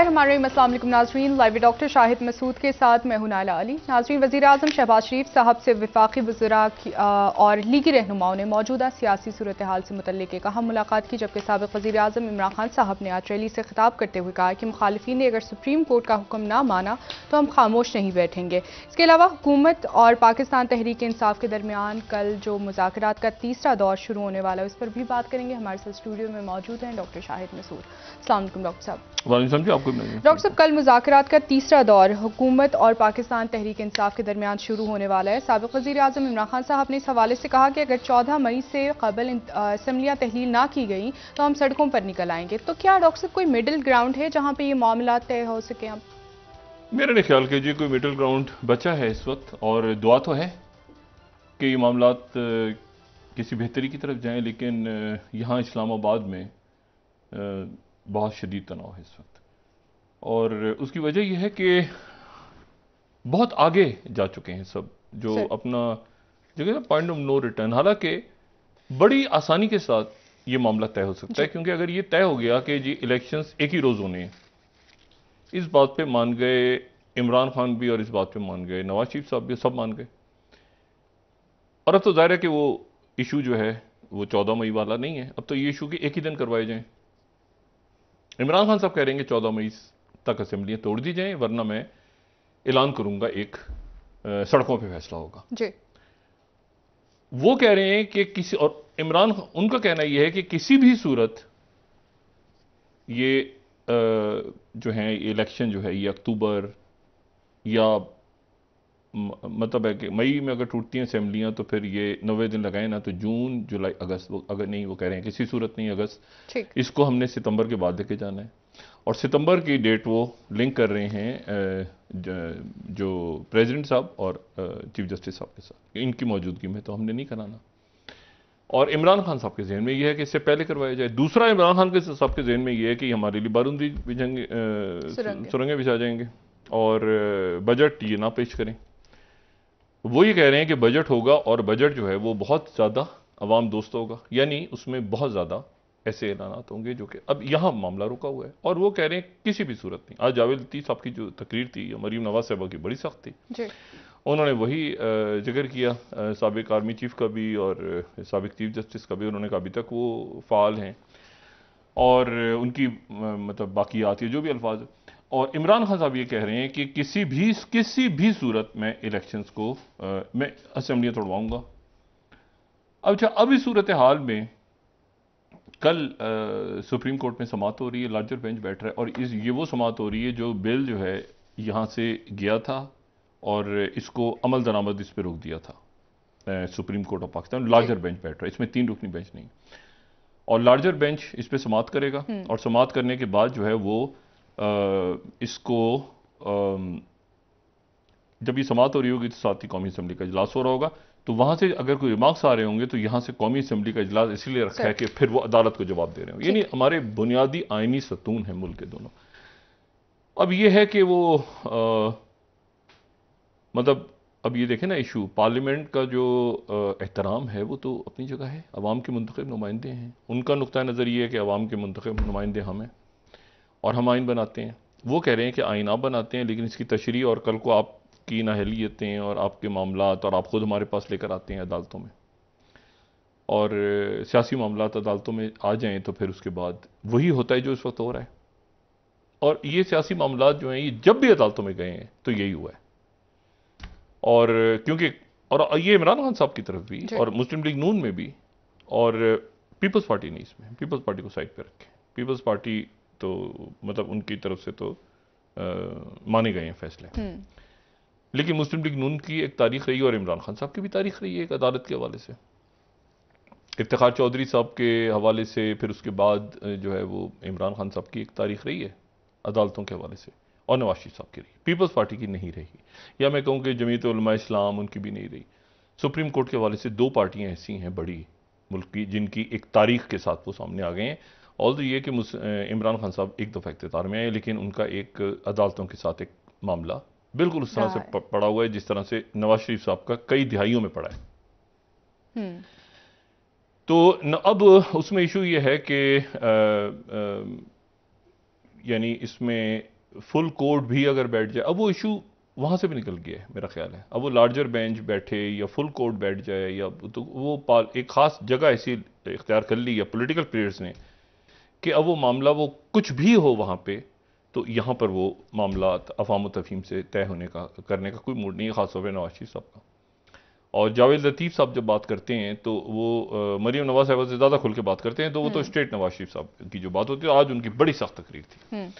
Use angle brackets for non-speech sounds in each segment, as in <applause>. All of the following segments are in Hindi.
खैर हमारे असलम नाजरीन लाइव डॉक्टर शाहिद मसूद के साथ मैं हूं नाला अली नाजरीन वजी अजम शहबाज शरीफ साहब से विफाखी वजरा और लीगी रहनुमाओं ने मौजूदा सियासी सूरत हाल से मुतल एक अहम मुलाकात की जबकि सबक वजी अजम इमरान खान साहब ने आज रैली से खिताब करते हुए कहा कि मुखालफी ने अगर सुप्रीम कोर्ट का हुक्म ना माना तो हम खामोश नहीं बैठेंगे इसके अलावा हुकूमत और पाकिस्तान तहरीक इंसाफ के दरमियान कल जो मुजाकर का तीसरा दौर शुरू होने वाला है उस पर भी बात करेंगे हमारे साथ स्टूडियो में मौजूद हैं डॉक्टर शाहिद मसूद अलैक्म डॉक्टर साहब आपको बिल्कुल नहीं डॉक्टर साहब कल मुजाकर का तीसरा दौर हुकूमत और पाकिस्तान तहरीक इंसाफ के दरमियान शुरू होने वाला है सबक वजी अजम इमरान खान साहब ने इस हवाले से कहा कि अगर चौदह मई से कबल असम्बलियाँ तहलील ना की गई तो हम सड़कों पर निकल आएंगे तो क्या डॉक्टर साहब कोई मिडिल ग्राउंड है जहाँ पर ये मामला तय हो सके आप मेरे नहीं ख्याल कीजिए कोई मिडिल ग्राउंड बचा है इस वक्त और दुआ तो है कि ये मामला किसी बेहतरी की तरफ जाएं लेकिन यहाँ इस्लामाबाद में बहुत शदीद तनाव है इस वक्त और उसकी वजह यह है कि बहुत आगे जा चुके हैं सब जो सर, अपना जगह ना पॉइंट ऑफ नो रिटर्न हालांकि बड़ी आसानी के साथ ये मामला तय हो सकता है क्योंकि अगर ये तय हो गया कि जी इलेक्शंस एक ही रोज़ होने हैं इस बात पे मान गए इमरान खान भी और इस बात पे मान गए नवाज शरीफ साहब भी सब मान गए और अब तो जाहिर है कि वो इशू जो है वो चौदह मई वाला नहीं है अब तो ये इशू कि एक ही दिन करवाए जाएं इमरान खान साहब कह रहे हैं कि चौदह मई तक असेंबलियां तोड़ दी जाएं वरना मैं ऐलान करूंगा एक आ, सड़कों पर फैसला होगा जी वो कह रहे हैं कि किसी और इमरान उनका कहना यह है कि किसी भी सूरत ये आ, जो है इलेक्शन जो है ये अक्टूबर या मतलब है कि मई में अगर टूटती हैं असेंबलियां तो फिर ये नवे दिन लगाए ना तो जून जुलाई अगस्त वो अगर नहीं वो कह रहे हैं किसी सूरत नहीं अगस्त इसको हमने सितंबर के बाद देखे जाना है और सितंबर की डेट वो लिंक कर रहे हैं जो प्रेसिडेंट साहब और चीफ जस्टिस साहब के साथ इनकी मौजूदगी में तो हमने नहीं कराना और इमरान खान साहब के जहन में यह है कि इससे पहले करवाया जाए दूसरा इमरान खान के साहब के जहन में यह है कि हमारे लिए बारूदी बिछेंगे सुरंगे बिछा जाएंगे और बजट ये ना पेश करें वो ये कह रहे हैं कि बजट होगा और बजट जो है वो बहुत ज़्यादा आवाम दोस्त होगा यानी उसमें बहुत ज़्यादा ऐसे ऐलाना तो होंगे जो कि अब यहाँ मामला रुका हुआ है और वो कह रहे हैं किसी भी सूरत नहीं आज जावेद लतीफ़ साहब की जो तकरीर थी मरीम नवाज साहबा की बड़ी सख्त थी उन्होंने वही जिक्र किया सबक आर्मी चीफ का भी और सबक चीफ जस्टिस का भी उन्होंने कहा अभी तक वो फ़ाल हैं और उनकी मतलब बाकियात जो भी अल्फाज और इमरान खान साहब ये कह रहे हैं कि किसी भी किसी भी सूरत में इलेक्शंस को मैं असम्बलियाँ तोड़वाऊँगा अच्छा अब इस सूरत हाल में कल सुप्रीम कोर्ट में समात हो रही है लार्जर बेंच बैठ रहा है और इस ये वो समात हो रही है जो बिल जो है यहाँ से गया था और इसको अमल दरामद इस पर रोक दिया था Supreme Court of Pakistan larger bench बैठ रहा है इसमें तीन रुकनी बेंच नहीं और लार्जर बेंच इस पर समात करेगा हम्म। और समात करने के बाद जो है वो आ, इसको आ, जब ये समात हो रही होगी तो साथ ही कौमी असम्बली का इजलास हो रहा होगा तो वहाँ से अगर कोई रिमार्क्स आ रहे होंगे तो यहाँ से कौमी असेंबली का इजलास इसीलिए रखा है कि फिर वो अदालत को जवाब दे रहे हो यानी हमारे बुनियादी आइनी सतून है मुल्क के दोनों अब ये है कि वो आ, मतलब अब ये देखें ना इशू पार्लियामेंट का जो एहतराम है वो तो अपनी जगह है आवाम के मंतखब नुमाइंदे हैं उनका नुकता नज़र ये है कि आवाम के मंतखब नुमाइंदे हम हैं और हम आइन बनाते हैं वो कह रहे हैं कि आइन आप बनाते हैं लेकिन इसकी तशरी और कल को आप की नाहलीतें और आपके मामला और आप ख़ुद हमारे पास लेकर आते हैं अदालतों में और सियासी मामला अदालतों में आ जाएँ तो फिर उसके बाद वही होता है जो इस वक्त हो रहा है और ये सियासी मामला जो हैं ये जब भी अदालतों में गए हैं तो यही हुआ है और क्योंकि और ये इमरान खान साहब की तरफ भी और मुस्लिम लीग नून में भी और पीपल्स पार्टी ने इसमें पीपल्स पार्टी को साइड पर रखें पीपल्स पार्टी तो मतलब उनकी तरफ से तो आ, माने गए हैं फैसले हम्म। लेकिन मुस्लिम लीग नून की एक तारीख रही और इमरान खान साहब की भी तारीख रही है एक अदालत के हवाले से इफ्तार चौधरी साहब के हवाले से फिर उसके बाद जो है वो इमरान खान साहब की एक तारीख रही है अदालतों के हवाले से और नवाज शरीफ साहब की रही पीपल्स पार्टी की नहीं रही या मैं कहूँ कि जमीत इस्लाम उनकी भी नहीं रही सुप्रीम कोर्ट के हवाले से दो पार्टियाँ ऐसी हैं बड़ी मुल्क की जिनकी एक तारीख के साथ वो सामने आ गए हैं और तो ये कि इमरान खान साहब एक दफ़ा इकतदार में आए लेकिन उनका एक अदालतों के साथ एक मामला बिल्कुल उस तरह से पड़ा हुआ है जिस तरह से नवाज शरीफ साहब का कई दिहाइयों में पड़ा है हम्म। तो न अब उसमें इशू ये है कि यानी इसमें फुल कोर्ट भी अगर बैठ जाए अब वो इशू वहां से भी निकल गया है मेरा ख्याल है अब वो लार्जर बेंच बैठे या फुल कोर्ट बैठ जाए या तो वो पाल एक ख़ास जगह ऐसी इख्तियार कर ली या पोलिटिकल प्लेयर्स ने कि अब वो मामला वो कुछ भी हो वहाँ पर तो यहाँ पर वो मामला अफाम तफीम से तय होने का करने का कोई मूड नहीं है ख़ासतौर पर नवाज शरीफ साहब का और जावेद लतीफ़ साहब जब बात करते हैं तो वो मरीम नवाज साहब से ज़्यादा खुल के बात करते हैं तो वो तो हम्म। स्टेट नवाज शरीफ साहब की जो बात होती है आज उनकी बड़ी सख्त तकरीर थी हम्म।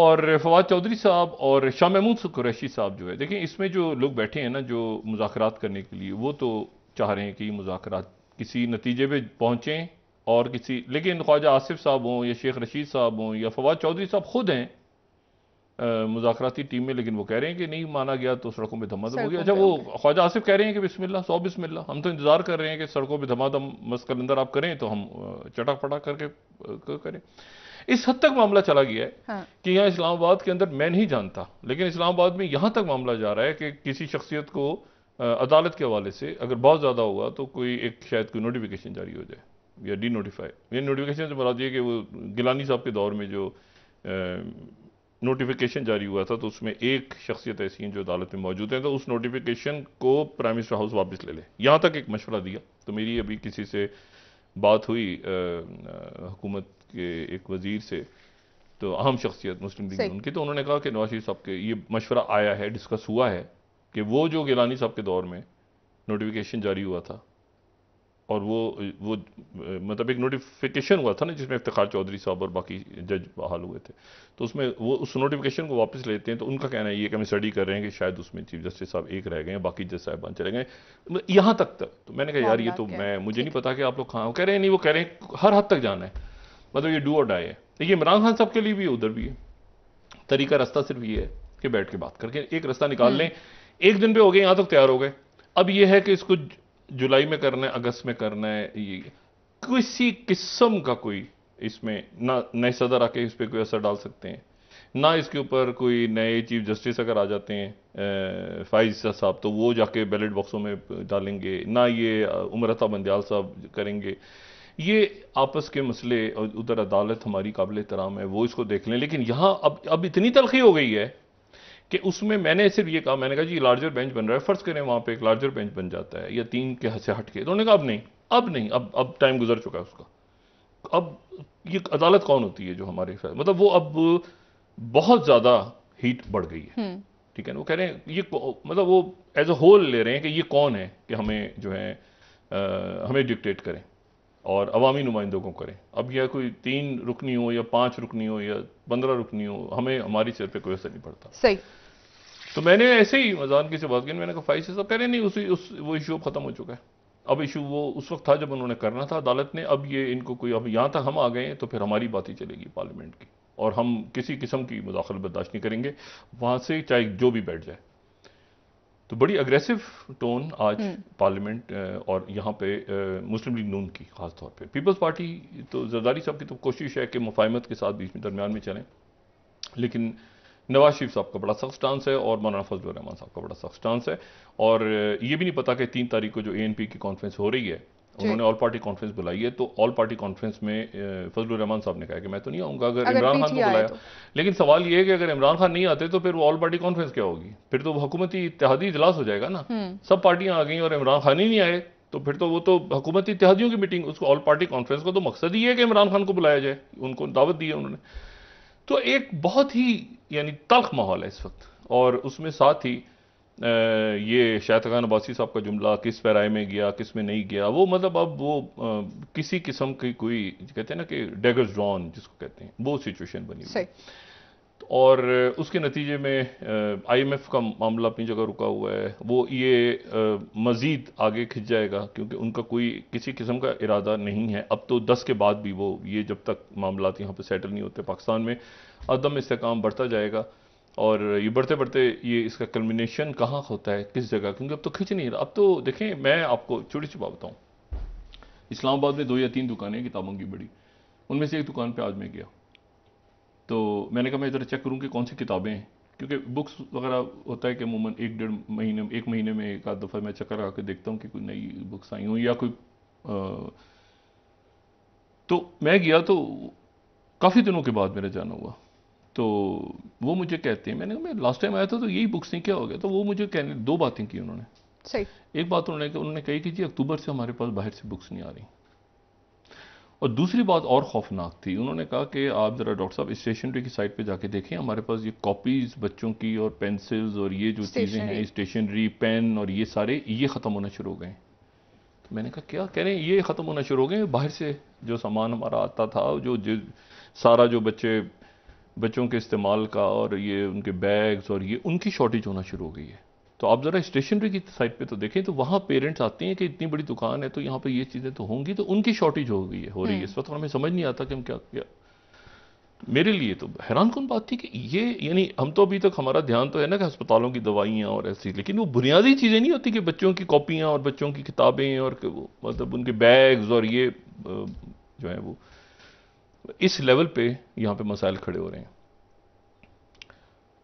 और फवाद चौधरी साहब और शाह महमूद कुरैशी साहब जो है देखें इसमें जो लोग बैठे हैं ना जो मुजाकर करने के लिए वो तो चाह रहे हैं कि मुजाकर किसी नतीजे पर पहुँचें और किसी लेकिन ख्वाजा आसिफ साहब हों या शेख रशीद साहब हों या फवाद चौधरी साहब खुद हैं मुजाकराती टीम में लेकिन वो कह रहे हैं कि नहीं माना गया तो सड़कों पर धमाधम हो गया अच्छा वो ख्वाजा आसिफ कह रहे हैं कि बिस्मिल्ला सौ बिस्मिल्ला हम तो इंतज़ार कर रहे हैं कि सड़कों पर धमाधम अंदर आप करें तो हम चटक पटक करके करें इस हद तक मामला चला गया है हाँ। कि यहाँ इस्लामाबाद के अंदर मैं नहीं जानता लेकिन इस्लामाबाद में यहाँ तक मामला जा रहा है कि किसी शख्सियत को अदालत के हवाले से अगर बहुत ज़्यादा होगा तो कोई एक शायद कोई नोटिफिकेशन जारी हो जाए या डी नोटिफाई ये नोटिफिकेशन से बता दिए कि वो गिलानी साहब के दौर में जो नोटिफिकेशन जारी हुआ था तो उसमें एक शख्सियत ऐसी हैं जो अदालत में मौजूद हैं तो उस नोटिफिकेशन को प्राइम मिनिस्टर हाउस वापस ले ले यहाँ तक एक मशवरा दिया तो मेरी अभी किसी से बात हुई हुकूमत के एक वजीर से तो अहम शख्सियत मुस्लिम लीग उनकी तो उन्होंने कहा कि नवाज शरीफ साहब के ये मशवरा आया है डिस्कस हुआ है कि वो जो गिलानी साहब के दौर में नोटिफिकेशन जारी हुआ था और वो वो मतलब एक नोटिफिकेशन हुआ था ना जिसमें इफ्तार चौधरी साहब और बाकी जज बहाल हुए थे तो उसमें वो उस नोटिफिकेशन को वापस लेते हैं तो उनका कहना है ये कि हम स्टडी कर रहे हैं कि शायद उसमें चीफ जस्टिस साहब एक रह गए बाकी जज साहबान चले गए मतलब यहाँ तक तक तो मैंने कहा यार ये तो मैं मुझे नहीं पता कि आप लोग कहाँ कह रहे हैं नहीं वो कह रहे हैं हर हद तक जाना है मतलब ये डू और डाई है देखिए इमरान खान साहब के लिए भी उधर भी है तरीका रास्ता सिर्फ ये है कि बैठ के बात करके एक रास्ता निकाल हम्म। लें एक दिन पे हो गए यहाँ तक तैयार हो गए अब यह है कि इसको जुलाई में करना है अगस्त में करना है ये किसी किस्म का कोई इसमें ना नए सदर आके इस पर कोई असर डाल सकते हैं ना इसके ऊपर कोई नए चीफ जस्टिस अगर आ जाते हैं फाइज साहब तो वो जाके बैलेट बॉक्सों में डालेंगे ना ये उमरता बंदयाल साहब करेंगे ये आपस के मसले और उधर अदालत हमारी काबिल तराम है वो इसको देख लें लेकिन यहाँ अब अब इतनी तलखी हो गई है कि उसमें मैंने सिर्फ ये कहा मैंने कहा जी लार्जर बेंच बन रहा है फ़र्ज़ करें वहाँ पे एक लार्जर बेंच बन जाता है या तीन के से हट के तो उन्होंने कहा अब नहीं अब नहीं अब अब टाइम गुजर चुका है उसका अब ये अदालत कौन होती है जो हमारे मतलब वो अब बहुत ज़्यादा हीट बढ़ गई है हम्म। ठीक है ना वो कह रहे हैं ये मतलब वो एज अ होल ले रहे हैं कि ये कौन है कि हमें जो है आ, हमें डिक्टेट करें और अवामी नुमाइंदों को करें अब यह कोई तीन रुकनी हो या पांच रुकनी हो या पंद्रह रुकनी हो हमें हमारी सिर पे कोई असर नहीं पड़ता सही तो मैंने ऐसे ही मजान की से बात की मैंने कहा फाइव से कह रहे नहीं उसी उस वो इशू अब ख़त्म हो चुका है अब इशू वो उस वक्त था जब उन्होंने करना था अदालत ने अब ये इनको कोई अब यहाँ तक हम आ गए तो फिर हमारी बात ही चलेगी पार्लियामेंट की और हम किसी किस्म की मुदाखल बर्दाश्त नहीं करेंगे वहाँ से चाहे जो भी बैठ जाए तो बड़ी अग्रेसिव टोन आज हम्म। पार्लियामेंट और यहाँ पे मुस्लिम लीग नून की खास तौर पे पीपल्स पार्टी तो जरदारी साहब की तो कोशिश है कि मुफाहमत के साथ बीच में दरमियान में चलें लेकिन नवाज शरीफ साहब का बड़ा सख्त स्टांस है और मौलाना रहमान साहब का बड़ा सख्त स्टांस है और ये भी नहीं पता कि तीन तारीख को जो ए एन पी की कॉन्फ्रेंस हो रही है उन्होंने ऑल पार्टी कॉन्फ्रेंस बुलाई है तो ऑल पार्टी कॉन्फ्रेंस में फजल रहमान साहब ने कहा कि मैं तो नहीं आऊंगा अगर, अगर इमरान खान को बुलाया तो। लेकिन सवाल यह है कि अगर इमरान खान नहीं आते तो फिर वो ऑल पार्टी कॉन्फ्रेंस क्या होगी फिर तो हुकूमती इतिहादी इजलास हो जाएगा ना हम्म। सब पार्टियां आ गई और इमरान खान ही नहीं आए तो फिर तो वो तो हुकूमती इतिहादियों की मीटिंग उसको ऑल पार्टी कॉन्फ्रेंस का तो मकसद ही है कि इमरान खान को बुलाया जाए उनको दावत दी है उन्होंने तो एक बहुत ही यानी तल्ख माहौल है इस वक्त और उसमें साथ ही ये शायद खान अब्बासी साहब का जुमला किस पैराए में गया किस में नहीं गया वो मतलब अब वो किसी किस्म की कोई कहते हैं ना कि डेगर ड्रॉन जिसको कहते हैं वो सिचुएशन बनी हुई और उसके नतीजे में आईएमएफ का मामला अपनी जगह रुका हुआ है वो ये मज़ीद आगे खिंच जाएगा क्योंकि उनका कोई किसी किस्म का इरादा नहीं है अब तो दस के बाद भी वो ये जब तक मामला यहाँ पर सेटल नहीं होते पाकिस्तान में अदम काम बढ़ता जाएगा और ये बढ़ते बढ़ते ये इसका कलमिनेशन कहाँ होता है किस जगह क्योंकि अब तो खिंच नहीं रहा अब तो देखें मैं आपको छोटी छुपा बताऊँ इस्लामाबाद में दो या तीन दुकानें किताबों की बड़ी उनमें से एक दुकान पर आज मैं गया तो मैंने कहा मैं इधर चेक करूँ कि कौन सी किताबें हैं क्योंकि बुक्स वगैरह होता है कि अमूमन एक डेढ़ महीने एक महीने में एक आध दफ़ा मैं चक्कर लगा के देखता हूँ कि कोई नई बुक्स आई हूँ या कोई आ, तो मैं गया तो काफ़ी दिनों के बाद मेरा जाना हुआ तो वो मुझे कहते हैं मैंने मैं लास्ट टाइम आया था तो यही बुक्स नहीं क्या हो गया तो वो मुझे कहने दो बातें की उन्होंने सही एक बात उन्होंने उन्होंने कही कि जी अक्टूबर से हमारे पास बाहर से बुक्स नहीं आ रही और दूसरी बात और खौफनाक थी उन्होंने कहा कि आप ज़रा डॉक्टर साहब स्टेशनरी की साइट पे जाके देखें हमारे पास ये कॉपीज़ बच्चों की और पेंसिल्स और ये जो चीज़ें हैं स्टेशनरी पेन और ये सारे ये ख़त्म होना शुरू हो गए तो मैंने कहा क्या कह रहे हैं ये ख़त्म होना शुरू हो गए बाहर से जो सामान हमारा आता था जो, जो सारा जो बच्चे बच्चों के इस्तेमाल का और ये उनके बैग्स और ये उनकी शॉर्टेज होना शुरू हो गई है तो आप ज़रा स्टेशनरी की साइड पे तो देखें तो वहां पेरेंट्स आते हैं कि इतनी बड़ी दुकान है तो यहाँ पे ये चीज़ें तो होंगी तो उनकी शॉर्टेज हो गई है हो रही है हम्म। इस वक्त हमें समझ नहीं आता कि हम क्या क्या मेरे लिए तो हैरान कौन बात थी कि ये यानी हम तो अभी तक हमारा ध्यान तो है ना कि अस्पतालों की दवाइयाँ और ऐसी लेकिन वो बुनियादी चीज़ें नहीं होती कि बच्चों की कॉपियां और बच्चों की किताबें और मतलब उनके बैग्स और ये जो है वो इस लेवल पे यहां पे मसाइल खड़े हो रहे हैं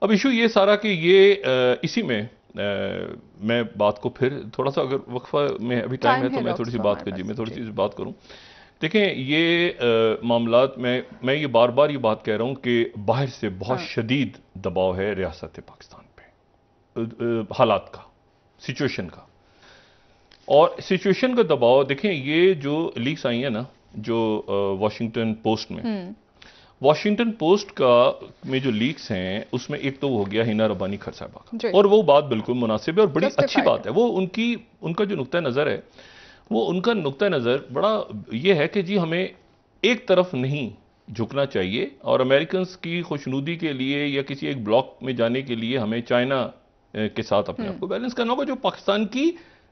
अब इशू ये सारा कि ये इसी में मैं बात को फिर थोड़ा सा अगर वक्फा में अभी टाइम है तो मैं थोड़ी सी बात कर जी मैं थोड़ी सी बात करूँ देखें ये मामला में मैं ये बार बार ये बात कह रहा हूँ कि बाहर से बहुत हाँ। शदीद दबाव है रियासत पाकिस्तान पे हालात का सिचुएशन का और सिचुएशन का दबाव देखें ये जो लीक्स आई हैं ना जो वाशिंगटन पोस्ट में हम्म। वाशिंगटन पोस्ट का में जो लीक्स हैं उसमें एक तो हो गया हिना रबानी खर साहबा और वो बात बिल्कुल मुनासिब है और बड़ी अच्छी बात है वो उनकी उनका जो नुकता नज़र है वो उनका नुकता नज़र बड़ा ये है कि जी हमें एक तरफ नहीं झुकना चाहिए और अमेरिकन की खुशनुदी के लिए या किसी एक ब्लॉक में जाने के लिए हमें चाइना के साथ अपने आप हम्म। को बैलेंस करना होगा जो पाकिस्तान की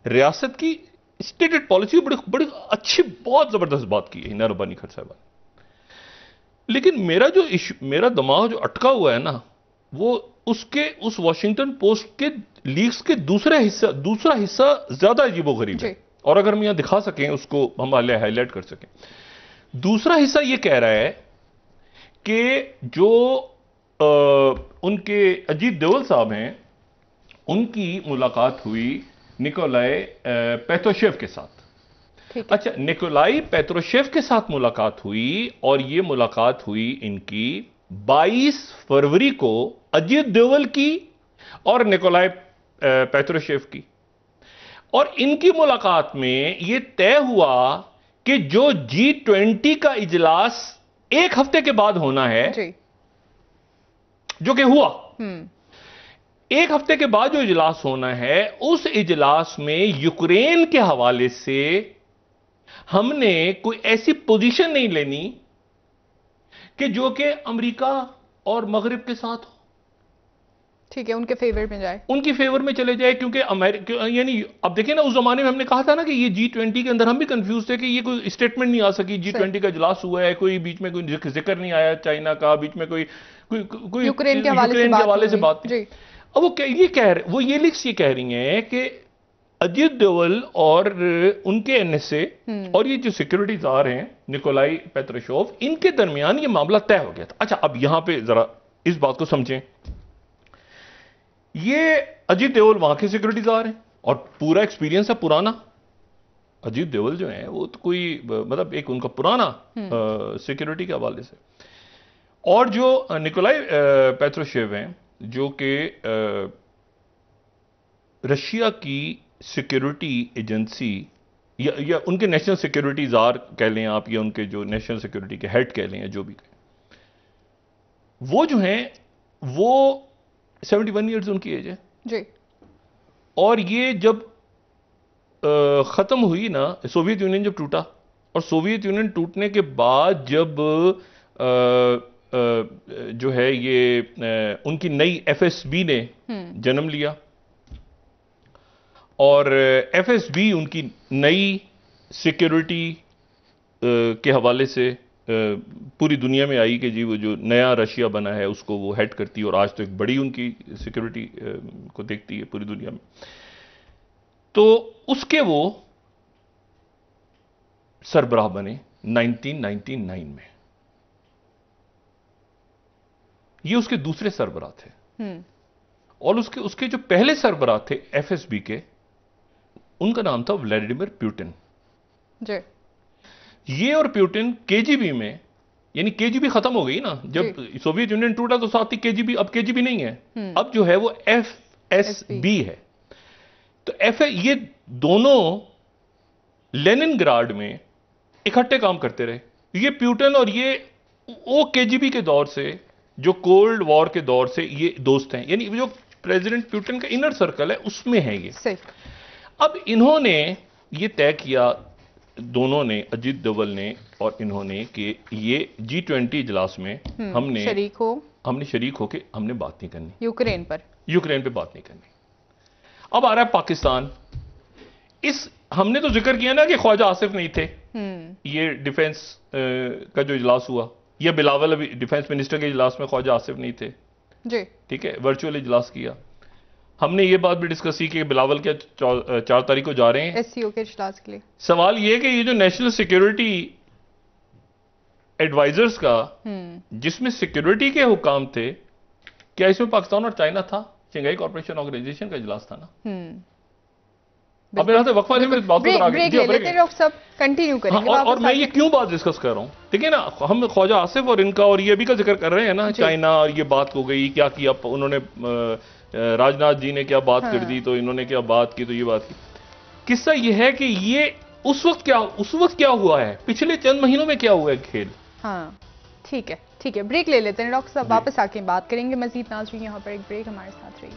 रियासत की स्टेटेड पॉलिसी बड़ी बड़ी अच्छी बहुत ज़बरदस्त बात की है हिना रबानी खर साहबा लेकिन मेरा जो इशू मेरा दिमाग जो अटका हुआ है ना वो उसके उस वॉशिंगटन पोस्ट के लीक्स के दूसरा हिस्सा दूसरा हिस्सा ज्यादा अजीबो गरीब है और अगर हम यहां दिखा सकें उसको हम हाईलाइट कर सकें दूसरा हिस्सा ये कह रहा है कि जो आ, उनके अजीत देवल साहब हैं उनकी मुलाकात हुई निकोलाए पैथोशेव के साथ अच्छा निकोलाई पेत्रोशेव के साथ मुलाकात हुई और ये मुलाकात हुई इनकी 22 फरवरी को अजीत देवल की और निकोलाई पेत्रोशेव की और इनकी मुलाकात में यह तय हुआ कि जो जी ट्वेंटी का इजलास एक हफ्ते के बाद होना है जो कि हुआ हम्म। एक हफ्ते के बाद जो इजलास होना है उस इजलास में यूक्रेन के हवाले से हमने कोई ऐसी पोजीशन नहीं लेनी कि जो कि अमेरिका और मगरब के साथ हो ठीक है उनके फेवर में जाए उनकी फेवर में चले जाए क्योंकि अमेरिका यानी अब देखिए ना उस जमाने में हमने कहा था ना कि ये जी ट्वेंटी के अंदर हम भी कंफ्यूज थे कि ये कोई स्टेटमेंट नहीं आ सकी जी ट्वेंटी का इजलास हुआ है कोई बीच में कोई जिक्र नहीं आया चाइना का बीच में कोई कोई यूक्रेन के हवाले से बात, से बात अब वो ये कह रहे वो ये लिख्स ये कह रही है कि अजीत देवल और उनके एनएसए हम्म। और ये जो सिक्योरिटी आ हैं निकोलाई पेत्रशोव इनके दरमियान ये मामला तय हो गया था अच्छा अब यहां पे जरा इस बात को समझें ये अजीत देवल वहां के सिक्योरिटी आ हैं और पूरा एक्सपीरियंस है पुराना अजीत देवल जो है वो तो कोई मतलब एक उनका पुराना सिक्योरिटी हम्म। के हवाले से और जो निकोलाई पेत्रोशेव हैं जो कि रशिया की सिक्योरिटी एजेंसी या या उनके नेशनल सिक्योरिटी जार कह लें आप या उनके जो नेशनल सिक्योरिटी के हेड कह लें या जो भी कहें वो जो हैं वो सेवेंटी वन ईयर्स उनकी एज है जी और ये जब ख़त्म हुई ना सोवियत यूनियन जब टूटा और सोवियत यूनियन टूटने के बाद जब आ, आ, जो है ये आ, उनकी नई एफएसबी ने हम्म। जन्म लिया और एफ उनकी नई सिक्योरिटी के हवाले से पूरी दुनिया में आई कि जी वो जो नया रशिया बना है उसको वो हेड करती है और आज तो एक बड़ी उनकी सिक्योरिटी को देखती है पूरी दुनिया में तो उसके वो सरबराह बने 1999 में ये उसके दूसरे सरबराह थे हम्म। और उसके उसके जो पहले सरबराह थे एफएसबी के उनका नाम था व्लादिमीर प्यूटिन जी ये और प्यूटिन केजीबी में यानी केजीबी खत्म हो गई ना जब सोवियत यूनियन टूटा तो साथ ही केजीबी अब केजीबी नहीं है हम्म। अब जो है वो एफ एस बी है तो एफ ये दोनों लेनिनग्राड में इकट्ठे काम करते रहे ये प्यूटन और ये ओ केजीबी के दौर से जो कोल्ड वॉर के दौर से ये दोस्त हैं यानी जो प्रेसिडेंट प्यूटन का इनर सर्कल है उसमें है ये अब इन्होंने ये तय किया दोनों ने अजीत दवल ने और इन्होंने कि ये जी ट्वेंटी इजलास में हम्म, हमने शरीक हो हमने शरीक होके हमने बात नहीं करनी यूक्रेन पर यूक्रेन पे बात नहीं करनी अब आ रहा है पाकिस्तान इस हमने तो जिक्र किया ना कि ख्वाजा आसिफ नहीं थे हम्म। ये डिफेंस का जो इजलास हुआ यह बिलावल अभी डिफेंस मिनिस्टर के इजलास में ख्वाजा आसिफ नहीं थे जी ठीक है वर्चुअल इजलास किया हमने ये बात भी डिस्कस की कि बिलावल के चार तारीख को जा रहे हैं एससीओ के इजलास के लिए सवाल ये कि ये जो नेशनल सिक्योरिटी एडवाइजर्स का हम्म। जिसमें सिक्योरिटी के हुकाम थे क्या इसमें पाकिस्तान और चाइना था शंघाई कॉरपोरेशन ऑर्गेनाइजेशन का इजलास था ना हम्म। अब तो वक्फा बात कंटिन्यू हाँ, और, मैं ये क्यों बात डिस्कस कर रहा हूँ देखिए ना हम ख्वाजा आसिफ और इनका और ये भी का जिक्र कर रहे हैं ना चाइना और ये बात हो गई क्या किया उन्होंने राजनाथ जी ने क्या बात हाँ। कर दी तो इन्होंने क्या बात की तो ये बात की किस्सा यह है कि ये उस वक्त क्या उस वक्त क्या हुआ है पिछले चंद महीनों में क्या हुआ है खेल हाँ ठीक है ठीक है ब्रेक ले लेते हैं डॉक्टर साहब वापस आके बात करेंगे मजीद नाजरी यहाँ पर एक ब्रेक हमारे साथ रही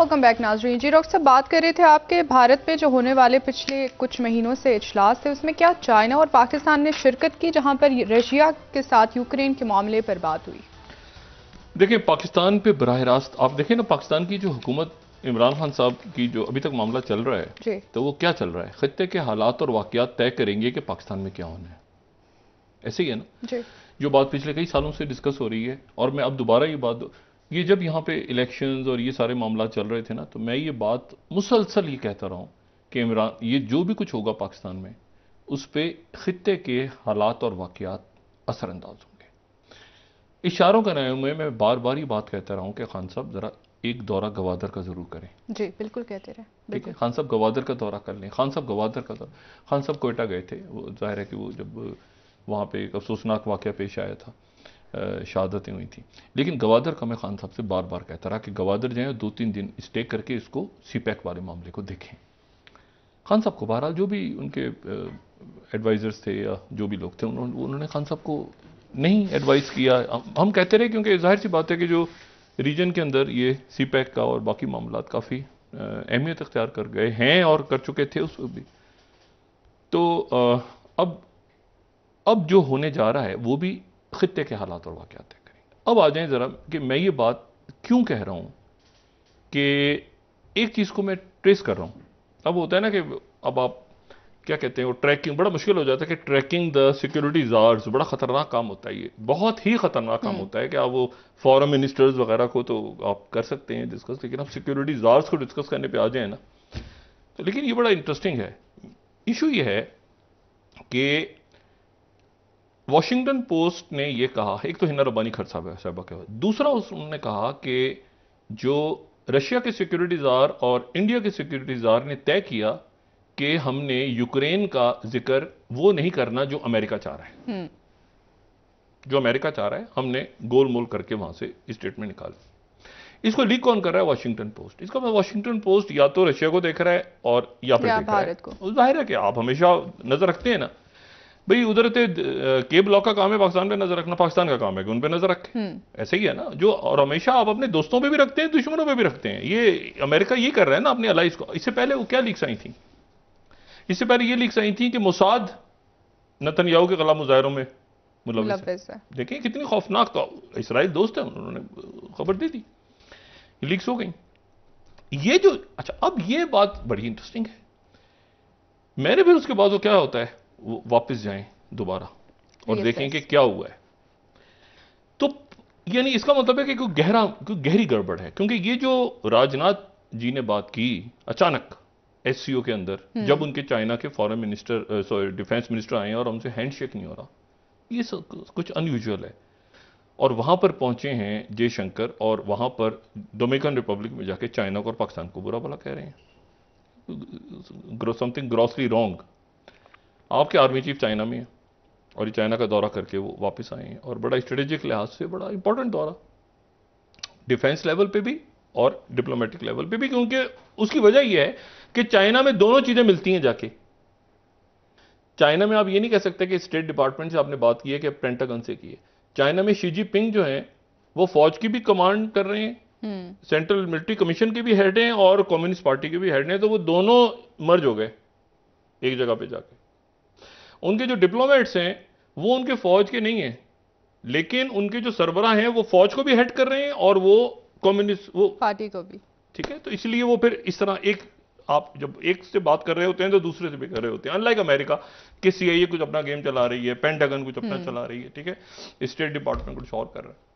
वेलकम बैक नाजरीन जी डॉक्टर साहब बात कर रहे थे आपके भारत में जो होने वाले पिछले कुछ महीनों से इजलास थे उसमें क्या चाइना और पाकिस्तान ने शिरकत की जहां पर रशिया के साथ यूक्रेन के मामले पर बात हुई देखिए पाकिस्तान पे बरह रास्त आप देखें ना पाकिस्तान की जो हुकूमत इमरान खान साहब की जो अभी तक मामला चल रहा है तो वो क्या चल रहा है खत्े के हालात और वाकियात तय करेंगे कि पाकिस्तान में क्या होना है ऐसे ही है ना जो बात पिछले कई सालों से डिस्कस हो रही है और मैं अब दोबारा ये बात ये जब यहाँ पे इलेक्शंस और ये सारे मामला चल रहे थे ना तो मैं ये बात मुसलसल ही कहता रहा हूँ कि इमरान ये जो भी कुछ होगा पाकिस्तान में उस पर ख़त्े के हालात और वाकियात असरअंदाज होंगे इशारों का नए में मैं बार बार ये बात कहता रहा हूँ कि खान साहब ज़रा एक दौरा गवादर का ज़रूर करें जी बिल्कुल कहते रहे ठीक है खान साहब गवादर का दौरा कर लें खान साहब गवादर का दौरा खान साहब कोयटा गए थे वो जाहिर है कि वो जब वहाँ पे एक अफसोसनाक वाक़ पेश आया था शहादतें हुई थी लेकिन गवादर का मैं खान साहब से बार बार कहता रहा कि गवादर जाएँ दो तीन दिन स्टे करके इसको सीपैक वाले मामले को देखें खान साहब को बहरहाल जो भी उनके एडवाइज़र्स थे या जो भी लोग थे उन्होंने उन्होंने खान साहब को नहीं एडवाइस किया हम कहते रहे क्योंकि जाहिर सी बात है कि जो रीजन के अंदर ये सी पैक का और बाकी मामला काफ़ी अहमियत अख्तियार कर गए हैं और कर चुके थे उस भी तो आ, अब अब जो होने जा रहा है वो भी ख़त्े के हालात और वाक़ात तय करेंगे अब आ जाए ज़रा कि मैं ये बात क्यों कह रहा हूँ कि एक चीज़ को मैं ट्रेस कर रहा हूँ अब होता है ना कि अब आप क्या कहते हैं वो ट्रैकिंग बड़ा मुश्किल हो जाता है कि ट्रैकिंग द सिक्योरिटी जार्स बड़ा ख़तरनाक काम होता है ये बहुत ही ख़तरनाक काम हम्म। होता है कि आप वो फॉरन मिनिस्टर्स वगैरह को तो आप कर सकते हैं डिस्कस लेकिन आप सिक्योरिटी जार्स को डिस्कस करने पर आ जाए ना तो लेकिन ये बड़ा इंटरेस्टिंग है इशू ये है कि वॉशिंगटन पोस्ट ने यह कहा एक तो हिना रब्बानी खर साहब है दूसरा उसने कहा कि जो रशिया के सिक्योरिटीज़ार और इंडिया के सिक्योरिटीज़ार ने तय किया कि हमने यूक्रेन का जिक्र वो नहीं करना जो अमेरिका चाह रहा है हम्म। जो अमेरिका चाह रहा है हमने गोल मोल करके वहां से स्टेटमेंट निकाला इसको लीक कौन कर रहा है वाशिंगटन पोस्ट इसका मतलब वाशिंगटन पोस्ट या तो रशिया को देख रहा है और या फिर या भारत को जाहिर है कि आप हमेशा नजर रखते हैं ना भाई उधर तो के ब्लॉक का काम है पाकिस्तान पे नजर रखना पाकिस्तान का काम है कि उन पे नजर रखें हम्म। ऐसे ही है ना जो और हमेशा आप अपने दोस्तों पे भी रखते हैं दुश्मनों पे भी रखते हैं ये अमेरिका ये कर रहा है ना अपने अलाइज को इससे पहले वो क्या लीक्स आई थी इससे पहले ये लीक्स आई थी कि मुसाद नतनयाहू के कला मुजाहरों में मुलविस देखिए कितनी खौफनाक तो इसराइल दोस्त है उन्होंने खबर दे दी लीक्स हो गई ये जो अच्छा अब ये बात बड़ी इंटरेस्टिंग है मैंने फिर उसके बाद वो क्या होता है वापस जाएं दोबारा और देखें कि क्या हुआ है तो यानी इसका मतलब है कि कोई गहरा कोई गहरी गड़बड़ है क्योंकि ये जो राजनाथ जी ने बात की अचानक एस के अंदर हम्म। जब उनके चाइना के foreign minister sorry defence minister आए और उनसे हैंडशेक नहीं हो रहा ये सब कुछ अनयूजल है और वहां पर पहुंचे हैं जयशंकर और वहां पर डोमिकन रिपब्लिक में जाके चाइना को और पाकिस्तान को बुरा भला कह रहे हैं समथिंग ग्रॉसली रॉन्ग आपके आर्मी चीफ चाइना में है और ये चाइना का दौरा करके वो वापस आए हैं और बड़ा स्ट्रेटेजिक लिहाज से बड़ा इंपॉर्टेंट दौरा डिफेंस लेवल पे भी और डिप्लोमेटिक लेवल पे भी क्योंकि उसकी वजह यह है कि चाइना में दोनों चीज़ें मिलती हैं जाके चाइना में आप ये नहीं कह सकते कि स्टेट डिपार्टमेंट से आपने बात की है कि पेंटागन से की है चाइना में शी पिंग जो है वो फौज की भी कमांड कर रहे हैं सेंट्रल मिलिट्री कमीशन के भी हेड हैं और कम्युनिस्ट पार्टी के भी हेड हैं तो वो दोनों मर्ज हो गए एक जगह पे जाके उनके जो डिप्लोमेट्स हैं वो उनके फौज के नहीं हैं लेकिन उनके जो सरबरा हैं वो फौज को भी हेड कर रहे हैं और वो कम्युनिस्ट वो पार्टी को भी ठीक है तो इसलिए वो फिर इस तरह एक आप जब एक से बात कर रहे होते हैं तो दूसरे से भी कर रहे होते हैं अनलाइक अमेरिका कि सीआईए कुछ अपना गेम चला रही है पेंटागन कुछ अपना हम्म। चला रही है ठीक है स्टेट डिपार्टमेंट कुछ और कर रहा है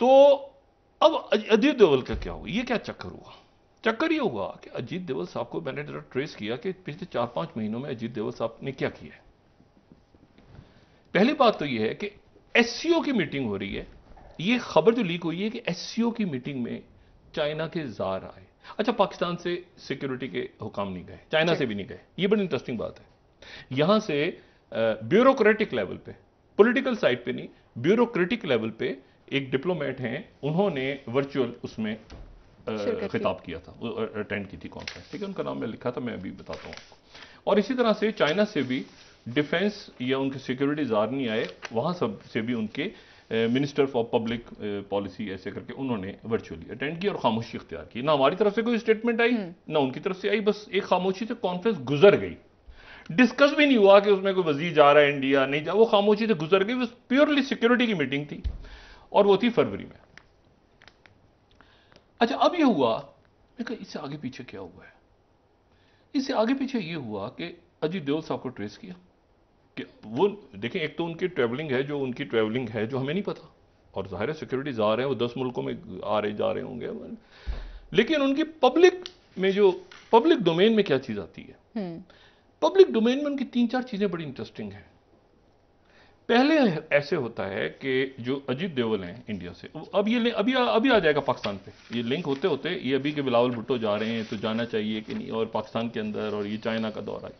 तो अब अजय देवल का क्या हुआ ये क्या चक्कर हुआ चक्कर ये हुआ कि अजीत देवल साहब को मैंने जरा ट्रेस किया कि पिछले चार पांच महीनों में अजीत देवल साहब ने क्या किया है पहली बात तो यह है कि एस की मीटिंग हो रही है ये खबर जो लीक हुई है कि एस की मीटिंग में चाइना के जार आए अच्छा पाकिस्तान से सिक्योरिटी के हुकाम नहीं गए चाइना से भी नहीं गए ये बड़ी इंटरेस्टिंग बात है यहां से ब्यूरोक्रेटिक लेवल पे पॉलिटिकल साइड पे नहीं ब्यूरोक्रेटिक लेवल पे एक डिप्लोमेट हैं उन्होंने वर्चुअल उसमें खिताब किया था अटेंड की थी कॉन्फ्रेंस ठीक है उनका नाम मैं लिखा था मैं अभी बताता हूँ आपको और इसी तरह से चाइना से भी डिफेंस या उनके सिक्योरिटी जार नहीं आए वहाँ सब से भी उनके मिनिस्टर फॉर पब्लिक पॉलिसी ऐसे करके उन्होंने वर्चुअली अटेंड की और खामोशी इख्तियार की ना हमारी तरफ से कोई स्टेटमेंट आई हम्म। ना उनकी तरफ से आई बस एक खामोशी से कॉन्फ्रेंस गुजर गई डिस्कस भी नहीं हुआ कि उसमें कोई वजीर जा रहा है इंडिया नहीं जा वो खामोशी से गुजर गई बस प्योरली सिक्योरिटी की मीटिंग थी और वो थी फरवरी में अच्छा अब यह हुआ मैं कहा इससे आगे पीछे क्या हुआ है इससे आगे पीछे ये हुआ कि अजीत देवल साहब को ट्रेस किया कि वो देखें एक तो उनकी ट्रैवलिंग है जो उनकी ट्रैवलिंग है जो हमें नहीं पता और ज़ाहिर है सिक्योरिटी जा रहे हैं वो दस मुल्कों में आ रहे जा रहे होंगे लेकिन उनकी पब्लिक में जो पब्लिक डोमेन में क्या चीज़ आती है पब्लिक हम्म। डोमेन में उनकी तीन चार चीज़ें बड़ी इंटरेस्टिंग हैं पहले ऐसे होता है कि जो अजीत देवल हैं इंडिया से अब ये अभी अभी आ जाएगा पाकिस्तान पे ये लिंक होते होते ये अभी के बिलावल भुट्टो जा रहे हैं तो जाना चाहिए कि नहीं और पाकिस्तान के अंदर और ये चाइना का दौरा है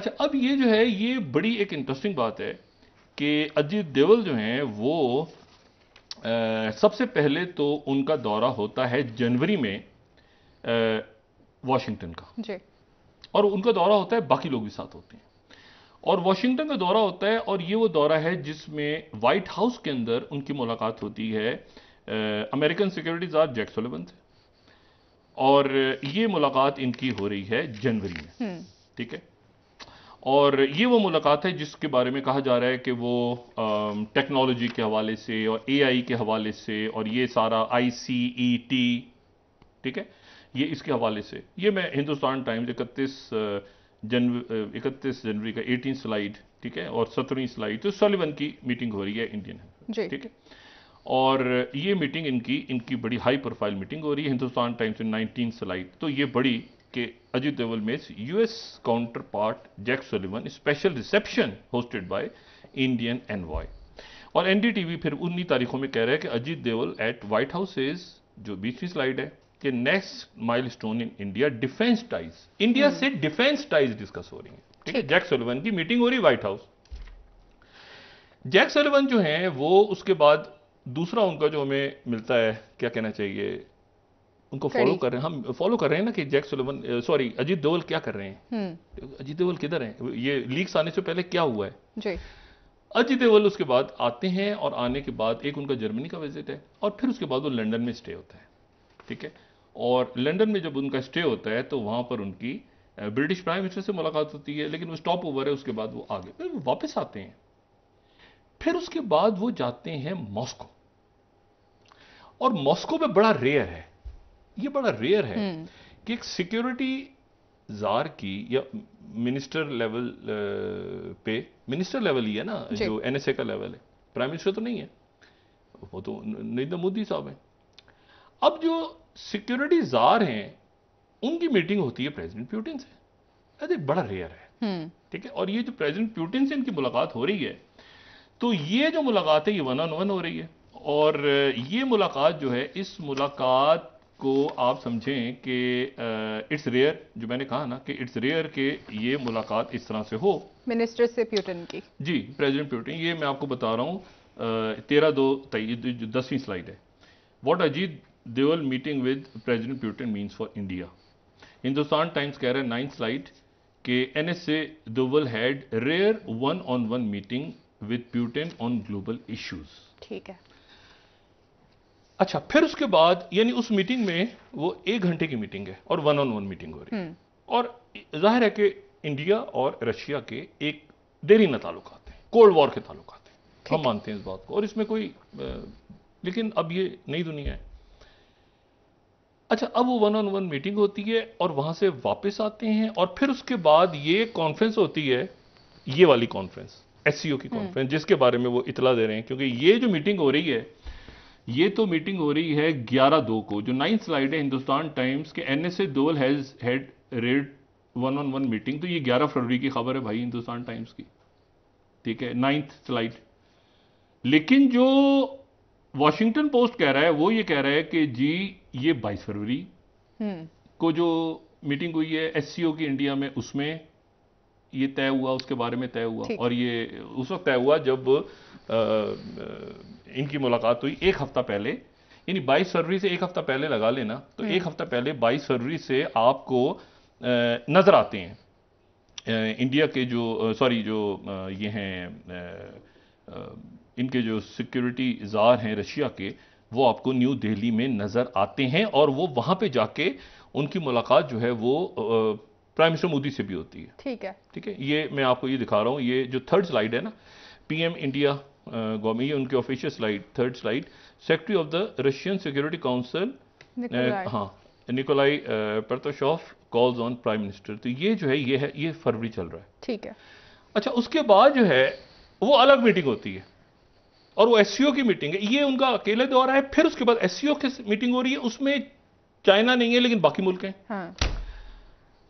अच्छा अब ये जो है ये बड़ी एक इंटरेस्टिंग बात है कि अजीत देवल जो हैं वो आ, सबसे पहले तो उनका दौरा होता है जनवरी में वाशिंगटन का जी और उनका दौरा होता है बाकी लोग भी साथ होते हैं और वॉशिंगटन का दौरा होता है और ये वो दौरा है जिसमें व्हाइट हाउस के अंदर उनकी मुलाकात होती है American security czar Jake Sullivan से और ये मुलाकात इनकी हो रही है जनवरी में हम्म। ठीक है और ये वो मुलाकात है जिसके बारे में कहा जा रहा है कि वो टेक्नोलॉजी के हवाले से और एआई के हवाले से और ये सारा आईसीईटी e ठीक है ये इसके हवाले से ये मैं हिंदुस्तान टाइम्स इकतीस जनवरी इकतीस जनवरी का एटीन स्लाइड ठीक है और सत्रहवीं स्लाइड तो सलिवन की मीटिंग हो रही है इंडियन ठीक है और ये मीटिंग इनकी इनकी बड़ी हाई प्रोफाइल मीटिंग हो रही है Hindustan Times in nineteen slide तो ये बड़ी के Ajit Doval meets US counterpart Jake Sullivan special reception hosted by Indian envoy और एनडीटीवी फिर उन्नी तारीखों में कह रहे हैं कि Ajit Doval at White House is जो बीसवीं स्लाइड है कि next milestone in India defence ties India से डिफेंस टाइज डिस्कस हो रही है ठीक है जैक सलवन की मीटिंग हो रही व्हाइट हाउस जैक सलवन जो हैं वो उसके बाद दूसरा उनका जो हमें मिलता है क्या कहना चाहिए उनको फॉलो कर रहे हैं हम फॉलो कर रहे हैं ना कि Jake Sullivan sorry Ajit Doval क्या कर रहे हैं हम्म। अजीत देवल किधर हैं ये लीक्स आने से पहले क्या हुआ है अजीत देवल उसके बाद आते हैं और आने के बाद एक उनका जर्मनी का विजिट है और फिर उसके बाद वो लंदन में स्टे होता है ठीक है और लंदन में जब उनका स्टे होता है तो वहाँ पर उनकी ब्रिटिश प्राइम मिनिस्टर से मुलाकात होती है लेकिन वो स्टॉप ओवर है उसके बाद वो आगे वापस आते हैं फिर उसके बाद वो जाते हैं मॉस्को और मॉस्को में बड़ा रेयर है ये बड़ा रेयर है हम्म। कि एक सिक्योरिटी जार की या मिनिस्टर लेवल पे मिनिस्टर लेवल ही है ना जो एनएसए का लेवल है प्राइम मिनिस्टर तो नहीं है वो तो नरेंद्र मोदी साहब हैं अब जो सिक्योरिटी जार हैं उनकी मीटिंग होती है प्रेसिडेंट प्यूटिन से अरे बड़ा रेयर है हम्म। ठीक है और ये जो प्रेसिडेंट प्यूटिन से इनकी मुलाकात हो रही है तो ये जो मुलाकात है ये वन ऑन वन हो रही है और ये मुलाकात जो है इस मुलाकात को आप समझें कि इट्स रेयर जो मैंने कहा ना कि इट्स रेयर के ये मुलाकात इस तरह से हो मिनिस्टर से प्यूटन की जी प्रेसिडेंट प्यूटन ये मैं आपको बता रहा हूँ तेरह दो तेईस दसवीं स्लाइड है what Ajit Doval meeting with president Putin means for India Hindustan Times कह रहे हैं नाइन्थ स्लाइड के N S A Doval had rare one on one meeting with Putin on global issues ठीक है अच्छा फिर उसके बाद यानी उस मीटिंग में वो एक घंटे की मीटिंग है और वन ऑन वन मीटिंग हो रही है हम्म। और जाहिर है कि इंडिया और रशिया के एक न ताल्लुक आते हैं कोल्ड वॉर के ताल्लुक आते हैं हम मानते हैं इस बात को और इसमें कोई लेकिन अब ये नई दुनिया है अच्छा अब वो वन ऑन वन मीटिंग होती है और वहां से वापस आते हैं और फिर उसके बाद ये कॉन्फ्रेंस होती है ये वाली कॉन्फ्रेंस एस की कॉन्फ्रेंस हम्म। जिसके बारे में वो इतला दे रहे हैं क्योंकि ये जो मीटिंग हो रही है ये तो मीटिंग हो रही है ग्यारह दो को जो नाइन्थ स्लाइड है हिंदुस्तान टाइम्स के N S A Doval has had rare one on one meeting तो ये ग्यारह फरवरी की खबर है भाई हिंदुस्तान टाइम्स की ठीक है नाइन्थ स्लाइड लेकिन जो वॉशिंगटन पोस्ट कह रहा है वो ये कह रहा है कि जी ये बाईस फरवरी हम्म। को जो मीटिंग हुई है एस की इंडिया में उसमें ये तय हुआ उसके बारे में तय हुआ और ये उस वक्त तय हुआ जब आ, इनकी मुलाकात हुई एक हफ्ता पहले यानी 22 फरवरी से एक हफ्ता पहले लगा लेना तो हम्म। एक हफ्ता पहले 22 फरवरी से आपको नज़र आते हैं इंडिया के जो सॉरी जो ये हैं इनके जो सिक्योरिटी जार हैं रशिया के वो आपको न्यू दिल्ली में नज़र आते हैं और वो वहां पे जाके उनकी मुलाकात जो है वो प्राइम मिनिस्टर मोदी से भी होती है ठीक है ठीक है ये मैं आपको ये दिखा रहा हूँ ये जो थर्ड स्लाइड है ना पीएम इंडिया गवर्नमेंट ये उनके official slide third slide secretary of the Russian security council हाँ निकोलाई प्रतोशॉफ कॉल्स ऑन प्राइम मिनिस्टर तो ये जो है ये है ये फरवरी चल रहा है ठीक है अच्छा उसके बाद जो है वो अलग मीटिंग होती है और वो एस की मीटिंग है ये उनका अकेले दौरा है फिर उसके बाद एस सी की मीटिंग हो रही है उसमें चाइना नहीं है लेकिन बाकी मुल्क हैं हाँ।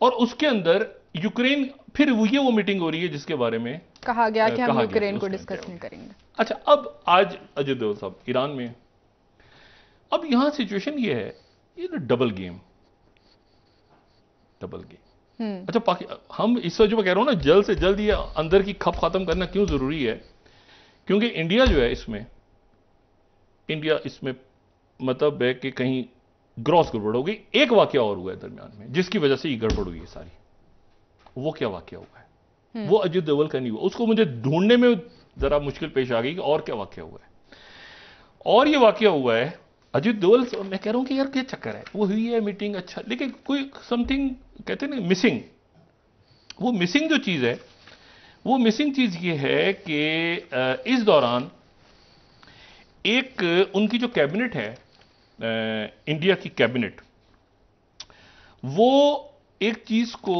और उसके अंदर यूक्रेन फिर वो ये वो मीटिंग हो रही है जिसके बारे में कहा गया कि हम यूक्रेन को डिस्कस नहीं करेंगे अच्छा अब आज अजय देव साहब ईरान में अब यहां सिचुएशन ये है ये ना डबल गेम डबल गेम अच्छा हम इस वजह कह रहा हूं ना जल्द से जल्द ये अंदर की खप खत्म करना क्यों जरूरी है क्योंकि इंडिया जो है इसमें इंडिया इसमें मतलब है कि कहीं ग्रॉस गड़बड़ हो गई एक वाक्य और हुआ है दरमियान में जिसकी वजह से ये गड़बड़ हुई है सारी वो क्या वाक्य हुआ है हम्म। वो अजीत देवल का नहीं हुआ उसको मुझे ढूंढने में जरा मुश्किल पेश आ गई कि और क्या वाक्य हुआ है और ये वाक्य हुआ है अजीत देवल मैं कह रहा हूं कि यार क्या चक्कर है वो हुई है मीटिंग अच्छा लेकिन कोई समथिंग कहते ना मिसिंग वो मिसिंग जो चीज़ है वो मिसिंग चीज़ ये है कि इस दौरान एक उनकी जो कैबिनेट है इंडिया की कैबिनेट वो एक चीज़ को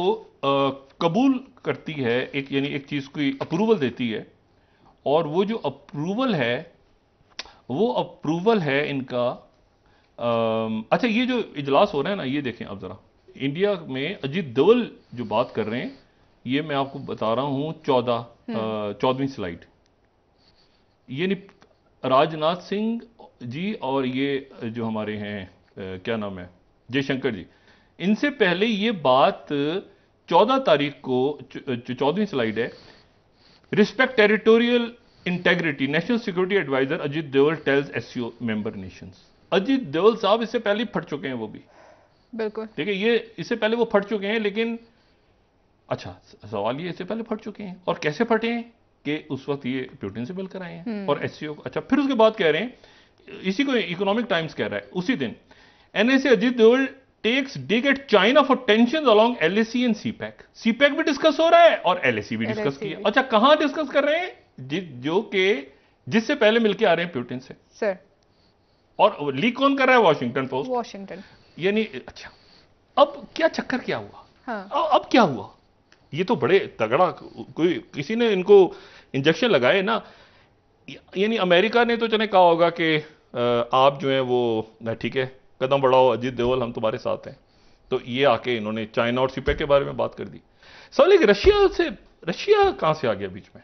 कबूल करती है एक यानी एक चीज़ की अप्रूवल देती है और वो जो अप्रूवल है वो अप्रूवल है इनका अच्छा ये जो इजलास हो रहा है ना ये देखें आप ज़रा इंडिया में अजीत दवल जो बात कर रहे हैं ये मैं आपको बता रहा हूं चौदह हम्म। चौदहवीं स्लाइड ये राजनाथ सिंह जी और ये जो हमारे हैं क्या नाम है जयशंकर जी इनसे पहले ये बात चौदह तारीख को चौदहवीं स्लाइड है respect territorial integrity national security advisor Ajit Doval tells SCO member nations Ajit Doval साहब इससे पहले फट चुके हैं वो भी बिल्कुल ठीक है ये इससे पहले वो फट चुके हैं लेकिन अच्छा सवाल ये इससे पहले फट चुके हैं और कैसे फटे हैं कि उस वक्त ये प्यूटिन से मिलकर आए हैं हम्म। और एस अच्छा फिर उसके बाद कह रहे हैं इसी को इकोनॉमिक टाइम्स कह रहा है उसी दिन NSA Ajit Doval takes dig at China for tension along LAC and CPEC CPEC भी डिस्कस हो रहा है और एलएसी भी डिस्कस किया अच्छा कहां डिस्कस कर रहे हैं जो कि जिससे पहले मिलकर आ रहे हैं प्यूटिन से सर और लीक कौन कर रहा है वॉशिंगटन पोस्ट वॉशिंगटन यानी अच्छा अब क्या चक्कर क्या हुआ हाँ। अब क्या हुआ ये तो बड़े तगड़ा कोई किसी ने इनको इंजेक्शन लगाए ना यानी अमेरिका ने तो चले कहा होगा कि आप जो है वो ठीक है कदम बढ़ाओ अजीत देवल हम तुम्हारे साथ हैं तो ये आके इन्होंने चाइना और सिपे के बारे में बात कर दी सवाल एक रशिया से रशिया कहां से आ गया बीच में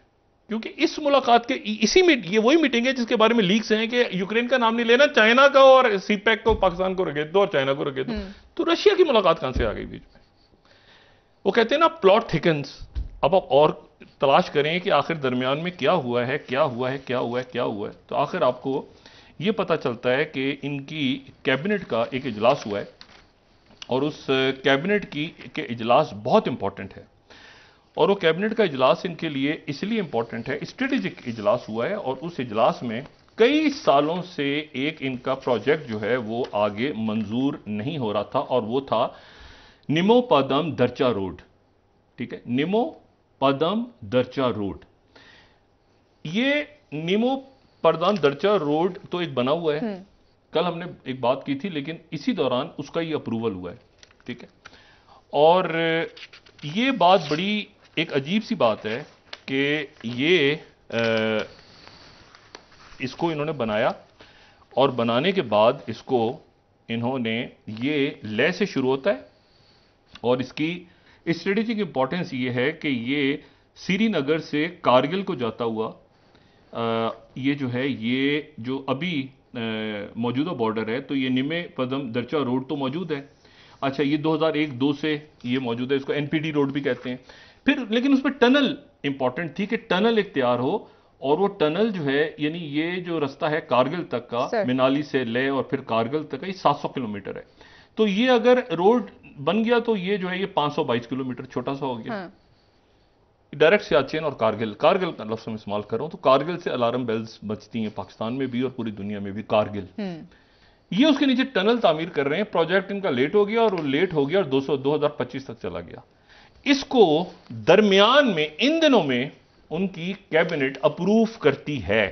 क्योंकि इस मुलाकात के इसी मीट ये वही मीटिंग है जिसके बारे में लीक्स हैं कि यूक्रेन का नाम नहीं लेना चाइना का और सीपैक को पाकिस्तान को रखे दो और चाइना को रखे दो हम्म। तो रशिया की मुलाकात कहां से आ गई बीच में वो कहते हैं ना प्लॉट थिकन्स अब आप और तलाश करें कि आखिर दरमियान में क्या हुआ है क्या हुआ है क्या हुआ है क्या हुआ है तो आखिर आपको ये पता चलता है कि इनकी कैबिनेट का एक इजलास हुआ है और उस कैबिनेट की के इजलास बहुत इंपॉर्टेंट है और वो कैबिनेट का इजलास इनके लिए इसलिए इंपॉर्टेंट है स्ट्रेटेजिक इजलास हुआ है और उस इजलास में कई सालों से एक इनका प्रोजेक्ट जो है वो आगे मंजूर नहीं हो रहा था और वो था निमो पदम दर्चा रोड ठीक है निमो पदम दर्चा रोड ये निमोपादम दर्चा रोड तो एक बना हुआ है हम्म। कल हमने एक बात की थी लेकिन इसी दौरान उसका ये अप्रूवल हुआ है ठीक है और ये बात बड़ी एक अजीब सी बात है कि ये आ, इसको इन्होंने बनाया और बनाने के बाद इसको इन्होंने ये ले से शुरू होता है और इसकी स्ट्रेटेजिक इंपॉर्टेंस ये है कि ये श्रीनगर से कारगिल को जाता हुआ आ, ये जो है ये जो अभी मौजूदा बॉर्डर है तो ये निमे पदम दर्चा रोड तो मौजूद है अच्छा ये 2001 दो से ये मौजूद है इसको एनपीडी रोड भी कहते हैं फिर लेकिन उसमें टनल इंपॉर्टेंट थी कि टनल इख्तियार हो और वो टनल जो है यानी ये जो रास्ता है कारगिल तक का मिनाली से ले और फिर कारगिल तक का ये 700 किलोमीटर है तो ये अगर रोड बन गया तो ये जो है ये 522 किलोमीटर छोटा सा हो गया हाँ। से सियाचिन और कारगिल कारगिल का लफ्स इस्तेमाल कर रहा हूं तो कारगिल से अलार्म बेल्स बचती हैं पाकिस्तान में भी और पूरी दुनिया में भी कारगिल हम्म। ये उसके नीचे टनल तामीर कर रहे हैं प्रोजेक्ट इनका लेट हो गया और वो लेट हो गया और 200 2025 तक चला गया इसको दरमियान में इन दिनों में उनकी कैबिनेट अप्रूव करती है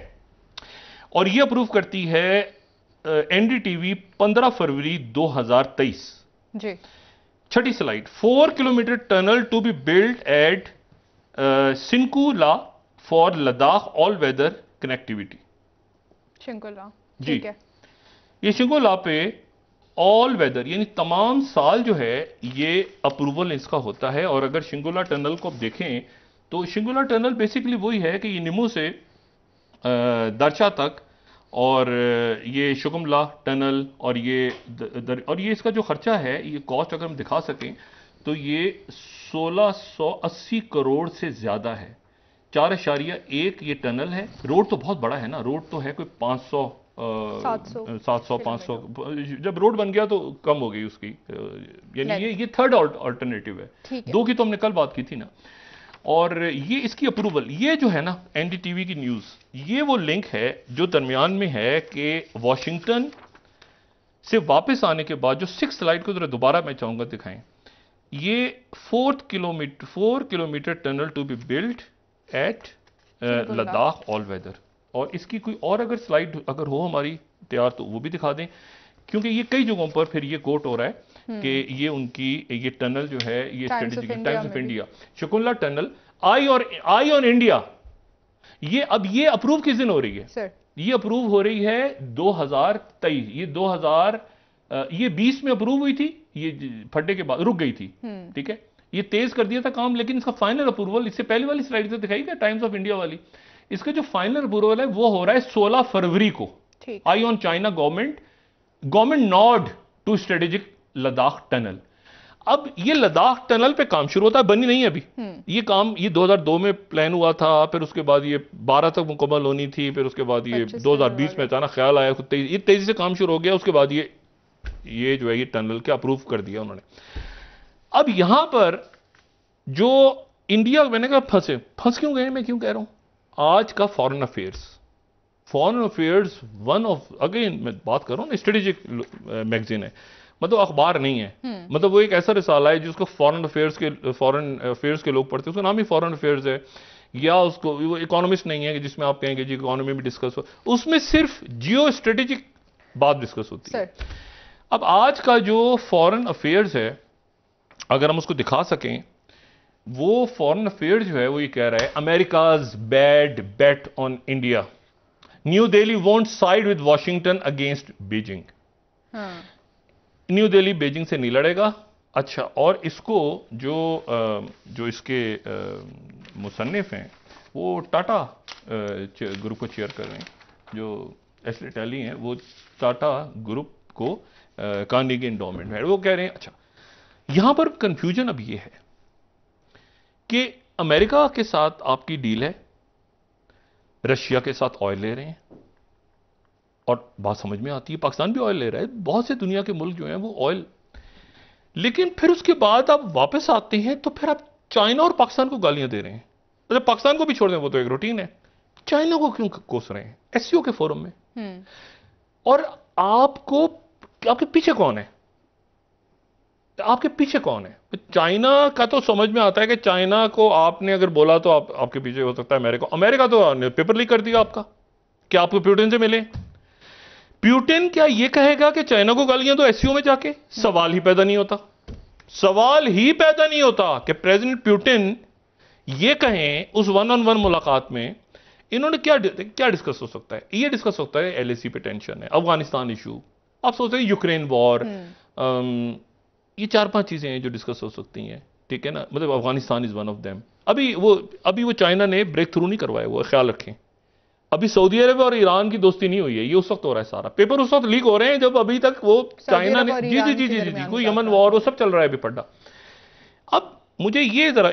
और ये अप्रूव करती है एनडीटीवी 15 फरवरी 2023 जी छठी slide four kilometre tunnel to be build at Shinkula for Ladakh all weather connectivity Shinkula जी ये शिंकुला पे ऑल वेदर यानी तमाम साल जो है ये अप्रूवल इसका होता है और अगर शिंगोला टनल को आप देखें तो शिंगोला टनल बेसिकली वही है कि ये निमू से uh, दर्शा तक और ये शुगमला टनल और ये दर, और ये इसका जो ख़र्चा है ये कॉस्ट अगर हम दिखा सकें तो ये 1680 करोड़ से ज़्यादा है चार अशारिया एक ये टनल है रोड तो बहुत बड़ा है ना रोड तो है कोई 500 सात सौ पाँच सौ जब रोड बन गया तो कम हो गई उसकी यानी ये ये थर्ड ऑल्टरनेटिव है दो की तो हमने कल बात की थी ना और ये इसकी अप्रूवल ये जो है ना एनडीटीवी की न्यूज़ ये वो लिंक है जो दरमियान में है कि वॉशिंगटन से वापस आने के बाद जो सिक्स स्लाइड को ज़रा दोबारा मैं चाहूंगा दिखाएं ये fourth kilometre four kilometre tunnel to be built at Ladakh all weather और इसकी कोई और अगर स्लाइड अगर हो हमारी तैयार तो वो भी दिखा दें क्योंकि ये कई जगहों पर फिर ये कोट हो रहा है हम्म। कि ये उनकी ये टनल जो है ये strategic Times of India Shinkula tunnel eye और आई ऑन इंडिया ये अब ये अप्रूव किस दिन हो रही है सर ये अप्रूव हो रही है 2023 ये हजार ये 20 में अप्रूव हुई थी ये फटे के बाद रुक गई थी हम्म। ठीक है ये तेज कर दिया था काम लेकिन इसका फाइनल अप्रूवल इससे पहले वाली स्लाइड से दिखाई गई टाइम्स ऑफ इंडिया वाली इसका जो फाइनल अप्रूवल है वो हो रहा है 16 फरवरी को eye on China government government nod to strategic Ladakh tunnel अब ये लद्दाख टनल पे काम शुरू होता है बनी नहीं अभी हम्म। ये काम ये 2002 में प्लान हुआ था फिर उसके बाद ये 12 तक मुकम्मल होनी थी फिर उसके बाद ये 2020 में अचानक ख्याल आया खुद तेजी ये तेजी से काम शुरू हो गया उसके बाद ये ये जो है ये टनल के अप्रूव कर दिया उन्होंने अब यहां पर जो इंडिया मैंने कहा फंसे फंस क्यों गए मैं क्यों कह रहा हूं आज का foreign affairs foreign affairs one of again मैं बात कर रहा ना स्ट्रेटेजिक मैगजीन है मतलब अखबार नहीं है हम्म। मतलब वो एक ऐसा रिसाला है जिसको फॉरेन अफेयर्स के फॉरेन अफेयर्स के लोग पढ़ते हैं उसका नाम ही फॉरेन अफेयर्स है या उसको वो इकोनॉमिस्ट नहीं है कि जिसमें आप कहेंगे जी इकोनॉमी भी डिस्कस हो उसमें सिर्फ जियो स्ट्रेटेजिक बात डिस्कस होती है अब आज का जो फॉरेन अफेयर्स है अगर हम उसको दिखा सकें वो फॉरेन अफेयर जो है वो ये कह रहा है America's bad bet on India New Delhi won't side with Washington against Beijing New Delhi Beijing से नहीं लड़ेगा अच्छा और इसको जो जो इसके मुसनफ़ हैं वो टाटा ग्रुप को चेयर कर रहे हैं जो एसले टैली हैं वो टाटा ग्रुप को के इंडोमेंट है वो कह रहे हैं अच्छा यहां पर कंफ्यूजन अब ये है कि अमेरिका के साथ आपकी डील है रशिया के साथ ऑयल ले रहे हैं और बात समझ में आती है पाकिस्तान भी ऑयल ले रहा है बहुत से दुनिया के मुल्क जो हैं वो ऑयल लेकिन फिर उसके बाद आप वापस आते हैं तो फिर आप चाइना और पाकिस्तान को गालियां दे रहे हैं मतलब पाकिस्तान को भी छोड़ दें वो तो एक रूटीन है चाइना को क्यों कोस रहे हैं एस e के फोरम में हम्म। और आपको आपके पीछे कौन है आपके पीछे कौन है चाइना का तो समझ में आता है कि चाइना को आपने अगर बोला तो आप आपके पीछे हो सकता है अमेरिका अमेरिका तो पेपर लीक कर दिया आपका क्या आपको प्यूटन से मिले प्यूटिन क्या यह कहेगा कि चाइना को गालियां तो एससीओ में जाके सवाल ही पैदा नहीं होता सवाल ही पैदा नहीं होता कि प्रेसिडेंट प्यूटिन यह कहें उस वन ऑन वन मुलाकात में इन्होंने क्या क्या डिस्कस हो सकता है यह डिस्कस हो सकता है एलएसी पे टेंशन है अफगानिस्तान इशू आप सोच रहे हैं यूक्रेन हम्म। वॉर ये चार पांच चीजें हैं जो डिस्कस हो सकती हैं ठीक है ना मतलब Afghanistan is one of them अभी वो अभी वो चाइना ने ब्रेक थ्रू नहीं करवाया वो ख्याल रखें अभी सऊदी अरब और ईरान की दोस्ती नहीं हुई है ये उस वक्त हो रहा है सारा पेपर उस वक्त लीक हो रहे हैं जब अभी तक वो चाइना ने जी जी जी जी जी जी कोई यमन वॉर वो सब चल रहा है अभी पड्डा अब मुझे ये ज़रा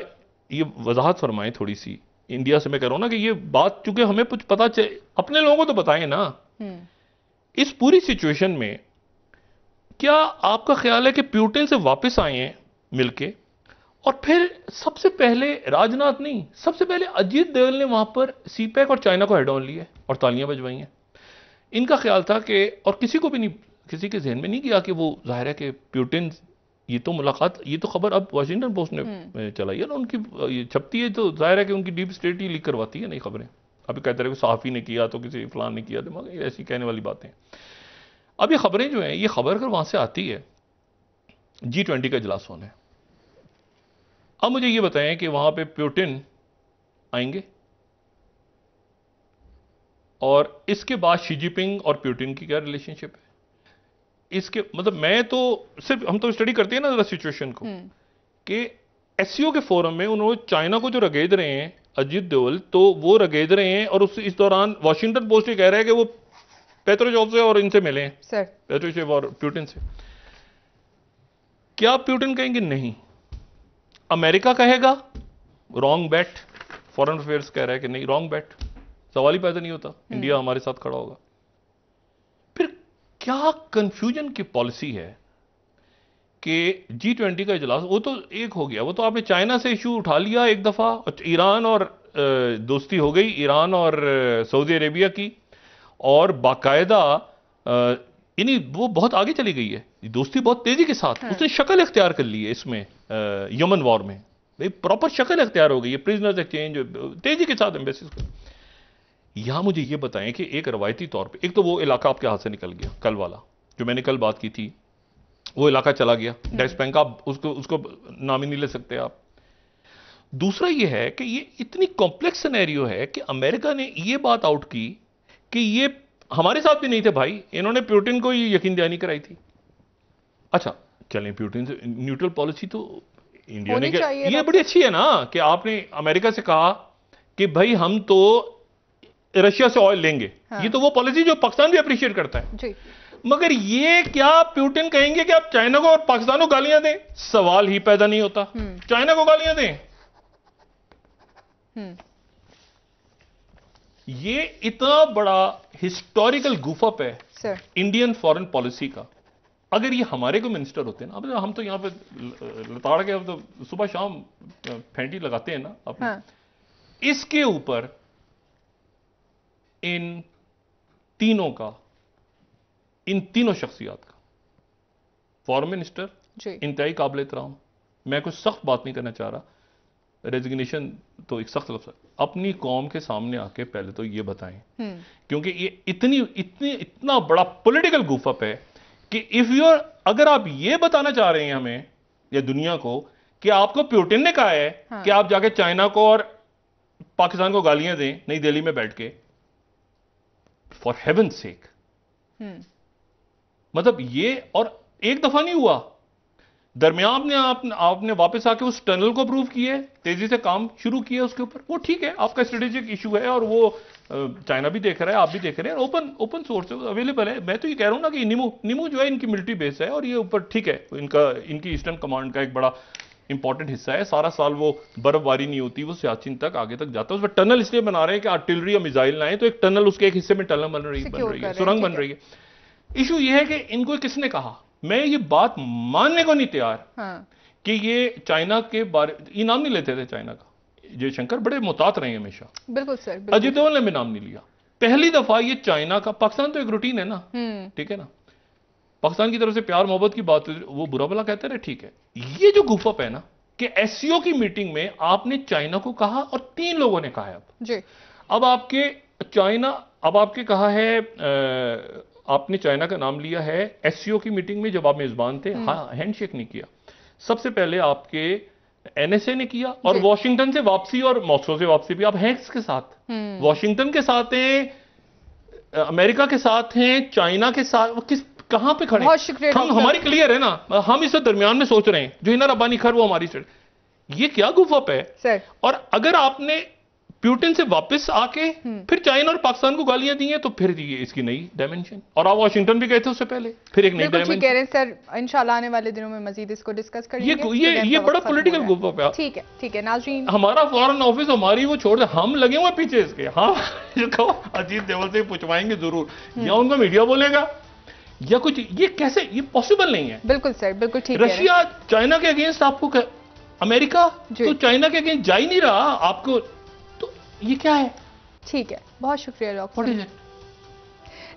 ये वजाहत फरमाएं थोड़ी सी इंडिया से मैं कह रहा हूं ना कि ये बात चूंकि हमें कुछ पता चले अपने लोगों को तो बताएं ना हम्म। इस पूरी सिचुएशन में क्या आपका ख्याल है कि प्यूटिन से वापस आए हैं मिलके और फिर सबसे पहले राजनाथ नहीं सबसे पहले अजीत देवल ने वहां पर सीपैक और चाइना को हेड ऑन लिए और तालियां बजवाई हैं इनका ख्याल था कि और किसी को भी नहीं किसी के जहन में नहीं किया कि वो जाहिर है कि प्यूटिन ये तो मुलाकात ये तो खबर अब वाशिंगटन पोस्ट ने हम्म। चलाई है ना उनकी ये छपती है तो जाहिर है कि उनकी डीप स्टेट ही लीक करवाती है नई खबरें अभी कहते रहे साफी ने किया तो किसी फलान ने किया दिमाग ऐसी कहने वाली बातें अब ये खबरें जो हैं ये खबर अगर वहाँ से आती है जी ट्वेंटी का इजलास होना है अब मुझे ये बताएं कि वहां पे प्यूटिन आएंगे और इसके बाद शी और प्यूटिन की क्या रिलेशनशिप है इसके मतलब मैं तो सिर्फ हम तो स्टडी करते हैं ना जरा सिचुएशन को हम्म। कि एस के फोरम में उन्होंने चाइना को जो रगेद रहे हैं अजीत देवल तो वो रगेद रहे हैं और उस इस दौरान वाशिंगटन पोस्ट ये कह रहा है कि वो पेट्रोजॉव से और इनसे मिले हैं पेट्रोशेव और प्यूटिन से क्या प्यूटिन कहेंगे नहीं अमेरिका कहेगा रॉन्ग बैट फॉरेन अफेयर्स कह रहा है कि नहीं रॉन्ग बैट सवाल ही पैदा नहीं होता इंडिया हम्म। हमारे साथ खड़ा होगा फिर क्या कंफ्यूजन की पॉलिसी है कि जी ट्वेंटी का इजलास वो तो एक हो गया वो तो आपने चाइना से इशू उठा लिया एक दफ़ा ईरान और दोस्ती हो गई ईरान और सऊदी अरेबिया की और बाकायदा यानी वो बहुत आगे चली गई है दोस्ती बहुत तेजी के साथ हाँ। उसने शक्ल अख्तियार कर ली है इसमें यमन वॉर में भाई प्रॉपर शक्ल अख्तियार हो गई है प्रिजनर एक्सचेंज तेजी के साथ एम्बेसिस यहां मुझे यह बताएं कि एक रवायती तौर पर एक तो वो इलाका आपके हाथ से निकल गया कल वाला जो मैंने कल बात की थी वो इलाका चला गया डेस्क हाँ। बैंक आप उसको उसको नाम ही नहीं ले सकते आप दूसरा ये है कि ये इतनी कॉम्प्लेक्स सिनेरियो है कि अमेरिका ने ये बात आउट की कि ये हमारे साथ भी नहीं थे भाई इन्होंने प्यूटिन को ये यकीन दयानी कराई थी अच्छा चलें प्यूटिन से न्यूट्रल पॉलिसी तो इंडिया ने क्या ये बड़ी अच्छी है ना कि आपने अमेरिका से कहा कि भाई हम तो रशिया से ऑयल लेंगे हाँ। ये तो वो पॉलिसी जो पाकिस्तान भी अप्रिशिएट करता है जी। मगर ये क्या प्यूटिन कहेंगे कि आप चाइना को और पाकिस्तान को गालियां दें सवाल ही पैदा नहीं होता चाइना हम्म। को गालियां दें हम्म। ये इतना बड़ा हिस्टोरिकल गुफअप है इंडियन फॉरेन पॉलिसी का अगर ये हमारे को मिनिस्टर होते हैं ना अब हम तो यहाँ पे लताड़ के अब तो सुबह शाम फेंटी लगाते हैं ना अब हाँ। इसके ऊपर इन तीनों का इन तीनों शख्सियात का फॉरन मिनिस्टर इंतहाई काबिल एहतराम मैं कुछ सख्त बात नहीं करना चाह रहा रेजिग्नेशन तो एक सख्त लफ्ज अपनी कौम के सामने आके पहले तो ये बताएं हम्म। क्योंकि ये इतनी इतनी इतना बड़ा पॉलिटिकल गुफअप है कि इफ यू अगर आप ये बताना चाह रहे हैं हमें या दुनिया को कि आपको प्यूटिन ने कहा है हाँ। कि आप जाके चाइना को और पाकिस्तान को गालियां दें नई दिल्ली में बैठ के फॉर हेवन सेक मतलब ये और एक दफा नहीं हुआ दरमियान ने आप, आपने वापस आके उस टनल को अप्रूव किए तेजी से काम शुरू किया उसके ऊपर वो ठीक है आपका स्ट्रेटेजिक इशू है और वो चाइना भी देख रहा है आप भी देख रहे हैं ओपन ओपन सोर्स अवेलेबल है मैं तो ये कह रहा हूँ ना कि निमू निमू जो है इनकी मिलिट्री बेस है और ये ऊपर ठीक है इनका इनकी ईस्टर्न कमांड का एक बड़ा इंपॉर्टेंट हिस्सा है सारा साल वो बर्फबारी नहीं होती वो सियाचिन तक आगे तक जाता है उसमें टनल इसलिए बना रहे हैं कि आर्टिलरी या मिजाइल ना आए तो एक टनल उसके एक हिस्से में टनल बन रही बन रही है सुरंग बन रही है इशू ये है कि इनको किसने कहा मैं ये बात मानने को नहीं तैयार हाँ। कि ये चाइना के बारे इनाम नहीं लेते थे चाइना का जयशंकर बड़े मुतात रहे हमेशा बिल्कुल सर अजीत देवल ने भी नाम नहीं लिया पहली दफा ये चाइना का पाकिस्तान तो एक रूटीन है ना हम्म। ठीक है ना पाकिस्तान की तरफ से प्यार मोहब्बत की बात वो बुरा भला कहते रहे ठीक है ये जो गुफअप है ना कि एस की मीटिंग में आपने चाइना को कहा और तीन लोगों ने कहा है अब जी अब आपके चाइना अब आपके कहा है आपने चाइना का नाम लिया है एस की मीटिंग में जब आप मेजबान थे हम्म। हाँ हैंडशेक नहीं किया सबसे पहले आपके एनएसए ने किया और वॉशिंगटन से वापसी और मॉस्को से वापसी भी आप हैं के साथ वॉशिंगटन हम्म। के साथ हैं अमेरिका के साथ हैं चाइना के साथ किस कहां पे खड़े हम हमारी क्लियर है ना हम इस दरमियान में सोच रहे हैं जो हिना रब्बानी खर वो हमारी ये क्या गुफअप है और अगर आपने प्यूटिन से वापस आके हम्म। फिर चाइना और पाकिस्तान को गालियां दी हैं तो फिर ये इसकी नई डायमेंशन और आप वाशिंगटन भी गए थे उससे पहले फिर एक नई डायमेंशन कह रहे हैं सर इंशाल्लाह आने वाले दिनों में मजीद इसको डिस्कस करेंगे ये ये ये बड़ा पॉलिटिकल ग्रुप ठीक है ठीक है नाजरीन हमारा फॉरेन ऑफिस हमारी वो छोड़ दे हम लगे हुए पीछे इसके हाँ <laughs> अजीत देवल से पूछवाएंगे जरूर हम्म। या उनका मीडिया बोलेगा या कुछ ये कैसे ये पॉसिबल नहीं है बिल्कुल सर बिल्कुल ठीक रशिया चाइना के अगेंस्ट आपको अमेरिका तो चाइना के अगेंस्ट जा ही नहीं रहा आपको ये क्या है ठीक है बहुत शुक्रिया डॉक्टर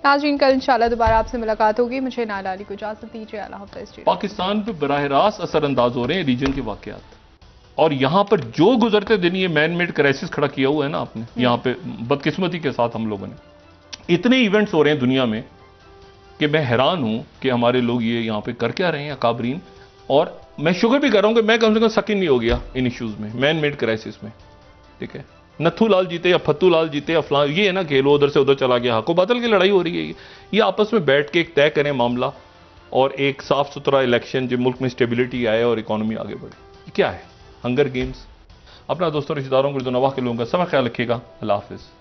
नाजरीन कल इंशाल्लाह दोबारा आपसे मुलाकात होगी मुझे नाला को इजाजत दीजिए अल्लाह हाफिज पाकिस्तान पर बरह रास्त असरअंदाज हो रहे हैं रीजन के वाकत और यहाँ पर जो गुजरते दिन ये मैन मेड क्राइसिस खड़ा किया हुआ है ना आपने हम्म। यहाँ पे बदकिस्मती के साथ हम लोगों ने इतने इवेंट्स हो रहे हैं दुनिया में कि मैं हैरान हूँ कि हमारे लोग ये यहाँ पे कर क्या रहे हैं अकाबरीन और मैं शुगर भी कर रहा हूँ कि मैं कम से कम सकिन नहीं हो गया इन इश्यूज़ में मैन मेड क्राइसिस में ठीक है नथू लाल जीते या फतू लाल जीते या फला ये है ना खेलो उधर से उधर चला गया हाको बादल की लड़ाई हो रही है ये आपस में बैठ के एक तय करें मामला और एक साफ सुथरा इलेक्शन जो मुल्क में स्टेबिलिटी आए और इकोनॉमी आगे बढ़े क्या है हंगर गेम्स अपना दोस्तों रिश्तेदारों को नवाह के लोगों का समय ख्याल रखिएगा अल्लाह हाफिज़